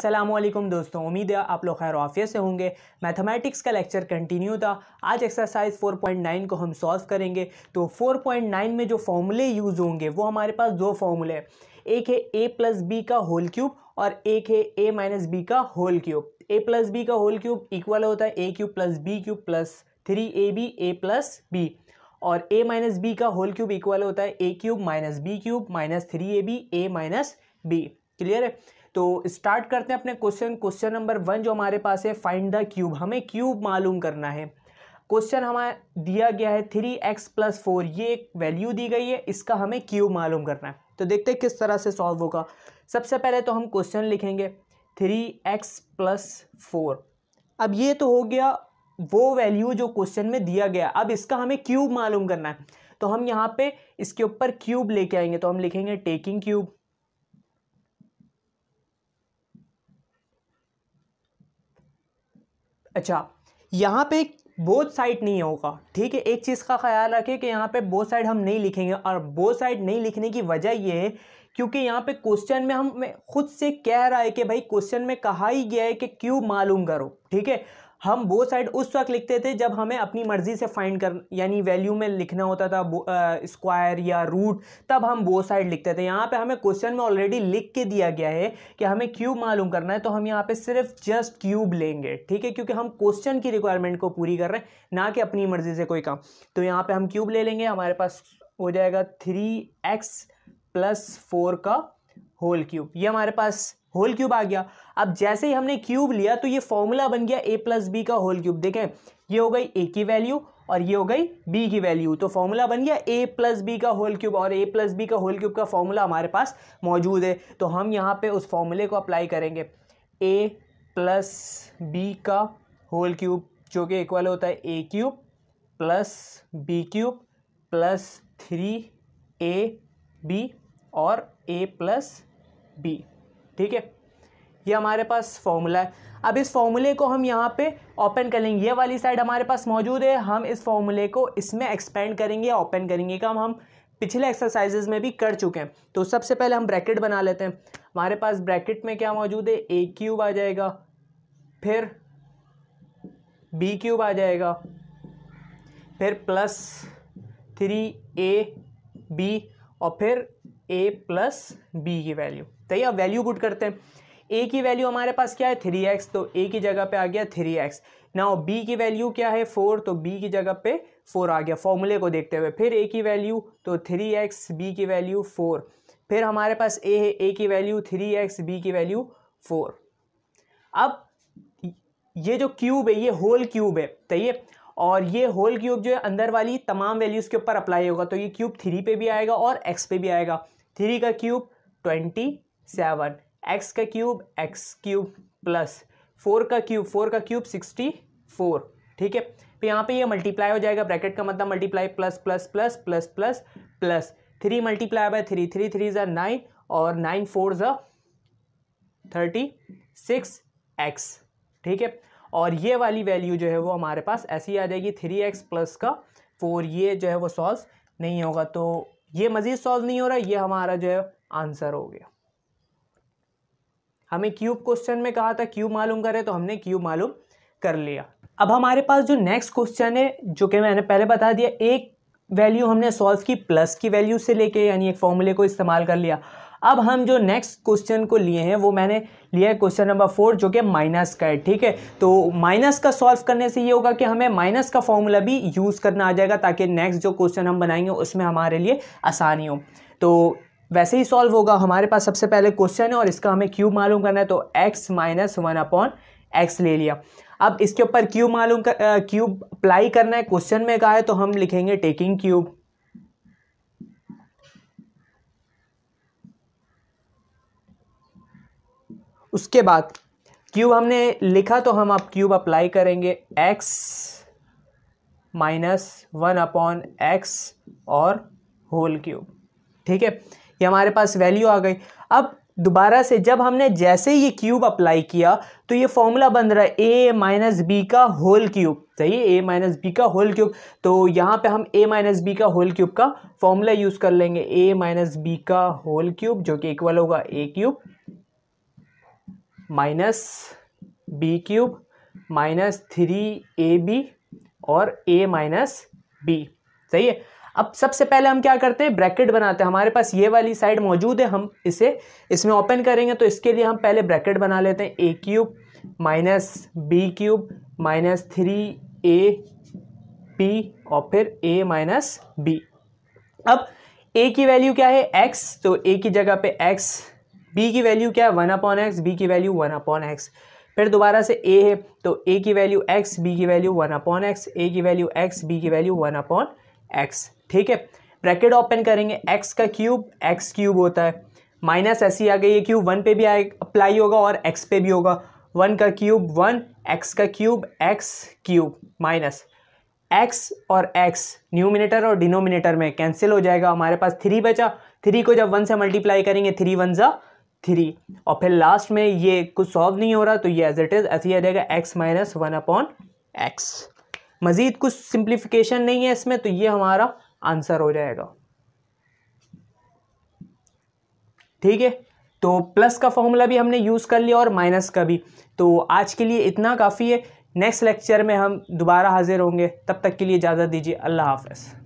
असलम दोस्तों उम्मीद है आप लोग खैर ऑफिस से होंगे मैथमेटिक्स का लेक्चर कंटिन्यू था आज एक्सरसाइज 4.9 को हम सॉल्व करेंगे तो 4.9 में जो फॉर्मूले यूज़ होंगे वो हमारे पास दो फॉर्मूले हैं एक है ए प्लस बी का होल क्यूब और एक है ए माइनस बी का whole cube A plus B का होल क्यूब इक्वल होता है A cube plus B cube plus three A B A plus B और ए माइनस बी का होल क्यूब इक्वल होता है A cube minus B cube minus three A B A minus B clear है तो start करते हैं अपने question question number one जो हमारे पास है फाइंड द क्यूब हमें क्यूब मालूम करना है क्वेश्चन हमें दिया गया है थ्री एक्स प्लस फोर ये एक वैल्यू दी गई है इसका हमें क्यूब मालूम करना है तो देखते हैं किस तरह से सॉल्व होगा सबसे पहले तो हम क्वेश्चन लिखेंगे थ्री एक्स प्लस फोर अब ये तो हो गया वो वैल्यू जो क्वेश्चन में दिया गया अब इसका हमें क्यूब मालूम करना है तो हम यहाँ पे इसके ऊपर क्यूब लेके आएंगे तो हम लिखेंगे टेकिंग क्यूब अच्छा यहाँ पे बोथ साइड नहीं होगा ठीक है एक चीज़ का ख्याल रखें कि यहाँ पे बोथ साइड हम नहीं लिखेंगे और बोथ साइड नहीं लिखने की वजह ये है क्योंकि यहाँ पे क्वेश्चन में हम खुद से कह रहा है कि भाई क्वेश्चन में कहा ही गया है कि क्यों मालूम करो ठीक है हम वो साइड उस वक्त लिखते थे जब हमें अपनी मर्ज़ी से फाइंड कर यानी वैल्यू में लिखना होता था स्क्वायर या रूट तब हम वो साइड लिखते थे यहाँ पे हमें क्वेश्चन में ऑलरेडी लिख के दिया गया है कि हमें क्यूब मालूम करना है तो हम यहाँ पे सिर्फ जस्ट क्यूब लेंगे ठीक है क्योंकि हम क्वेश्चन की रिक्वायरमेंट को पूरी कर रहे हैं ना कि अपनी मर्ज़ी से कोई काम तो यहाँ पर हम क्यूब ले लेंगे हमारे पास हो जाएगा थ्री एक्स प्लस फोर का होल क्यूब ये हमारे पास होल क्यूब आ गया अब जैसे ही हमने क्यूब लिया तो ये फॉर्मूला बन गया ए प्लस बी का होल क्यूब देखें ये हो गई ए की वैल्यू और ये हो गई बी की वैल्यू तो फॉर्मूला बन गया ए प्लस बी का होल क्यूब और ए प्लस बी का होल क्यूब का फॉर्मूला हमारे पास मौजूद है तो हम यहाँ पे उस फॉर्मूले को अप्लाई करेंगे ए प्लस बी का होल क्यूब जो कि इक्वल होता है A cube plus B cube plus three A B और ए प्लस बी ठीक है ये हमारे पास फॉर्मूला है अब इस फॉर्मूले को हम यहाँ पे ओपन कर लेंगे ये वाली साइड हमारे पास मौजूद है हम इस फॉर्मूले को इसमें एक्सपेंड करेंगे या ओपन करेंगे काम हम पिछले एक्सरसाइजेज में भी कर चुके हैं तो सबसे पहले हम ब्रैकेट बना लेते हैं हमारे पास ब्रैकेट में क्या मौजूद है ए क्यूब आ जाएगा फिर बी क्यूब आ जाएगा फिर प्लस थ्री ए बी और फिर ए प्लस बी की वैल्यू तो अब वैल्यू गुड करते हैं ए की वैल्यू हमारे पास क्या है थ्री एक्स तो ए की जगह पे आ गया थ्री एक्स ना बी की वैल्यू क्या है फोर तो बी की जगह पे फोर आ गया फॉर्मूले को देखते हुए फिर ए की वैल्यू तो थ्री एक्स बी की वैल्यू फोर फिर हमारे पास ए है ए की वैल्यू थ्री एक्स बी की वैल्यू फोर अब ये जो क्यूब है ये होल क्यूब है तो और ये होल क्यूब जो है अंदर वाली तमाम वैल्यूज़ के ऊपर अप्लाई होगा तो ये क्यूब थ्री पे भी आएगा और एक्स पे भी आएगा थ्री का क्यूब ट्वेंटी सेवन एक्स का cube X cube plus four का क्यूब फोर का क्यूब सिक्सटी फोर ठीक है तो यहाँ पे ये मल्टीप्लाई हो जाएगा ब्रैकेट का मतलब multiply plus plus plus plus plus plus three multiply by three three three ज़ा नाइन और नाइन फोर ज़ा थर्टी सिक्स एक्स ठीक है और ये वाली वैल्यू जो है वो हमारे पास ऐसी आ जाएगी थ्री एक्स प्लस का फोर ये जो है वो सॉल्व नहीं होगा तो ये मज़ीद सॉल्व नहीं हो रहा ये हमारा जो है आंसर हो गया हमें क्यूब क्वेश्चन में कहा था क्यूब मालूम करें तो हमने क्यूब मालूम कर लिया अब हमारे पास जो नेक्स्ट क्वेश्चन है जो कि मैंने पहले बता दिया एक वैल्यू हमने सॉल्व की प्लस की वैल्यू से लेके यानी एक फॉर्मूले को इस्तेमाल कर लिया अब हम जो नेक्स्ट क्वेश्चन को लिए हैं वो मैंने लिया है क्वेश्चन नंबर फोर जो कि माइनस का है ठीक है तो माइनस का सॉल्व करने से ये होगा कि हमें माइनस का फॉर्मूला भी यूज़ करना आ जाएगा ताकि नेक्स्ट जो क्वेश्चन हम बनाएंगे उसमें हमारे लिए आसानी हो तो वैसे ही सॉल्व होगा हमारे पास सबसे पहले क्वेश्चन है और इसका हमें क्यूब मालूम करना है तो X minus one upon X ले लिया अब इसके ऊपर क्यूब मालूम क्यूब अप्लाई करना है क्वेश्चन में कहा है तो हम लिखेंगे टेकिंग क्यूब उसके बाद क्यूब हमने लिखा तो हम आप क्यूब अप्लाई करेंगे X minus one upon X और होल क्यूब ठीक है ये हमारे पास वैल्यू आ गई अब दोबारा से जब हमने जैसे ये क्यूब अप्लाई किया तो ये फॉर्मूला बन रहा है ए माइनस बी का होल क्यूब सही ए माइनस बी का होल क्यूब तो यहाँ पे हम ए माइनस बी का होल क्यूब का फॉर्मूला यूज़ कर लेंगे ए माइनस बी का होल क्यूब जो कि इक्वल होगा A cube minus B cube minus three A B और ए माइनस बी सही है अब सबसे पहले हम क्या करते हैं ब्रैकेट बनाते हैं हमारे पास ये वाली साइड मौजूद है हम इसे इसमें ओपन करेंगे तो इसके लिए हम पहले ब्रैकेट बना लेते हैं A cube minus B cube minus three A B और फिर ए माइनस बी अब ए की वैल्यू क्या है एक्स तो ए की जगह पे एक्स बी की वैल्यू क्या है वन अपॉन एक्स बी की वैल्यू वन अपॉन एक्स फिर दोबारा से ए है तो ए की वैल्यू एक्स बी की value one upon X A की वैल्यू एक्स बी की वैल्यू वन अपॉन एक्स ठीक है ब्रैकेट ओपन करेंगे एक्स का क्यूब एक्स क्यूब होता है माइनस ऐसी आ गई है क्यूब वन पे भी आए अप्लाई होगा और एक्स पे भी होगा वन का क्यूब वन एक्स का cube X cube minus X और एक्स न्यूमिनेटर और डिनोमिनेटर में कैंसिल हो जाएगा हमारे पास थ्री बचा थ्री को जब वन से मल्टीप्लाई करेंगे थ्री वन ज़ा थ्री और फिर लास्ट में ये कुछ सॉल्व नहीं हो रहा तो ये एज इट इज़ ऐसे ही आ जाएगा X minus one upon X मज़ीद कुछ सिंप्लीफिकेशन नहीं है इसमें तो ये हमारा आंसर हो जाएगा ठीक है तो प्लस का फॉर्मूला भी हमने यूज़ कर लिया और माइनस का भी तो आज के लिए इतना काफ़ी है नेक्स्ट लेक्चर में हम दोबारा हाजिर होंगे तब तक के लिए इजाज़त दीजिए अल्लाह हाफ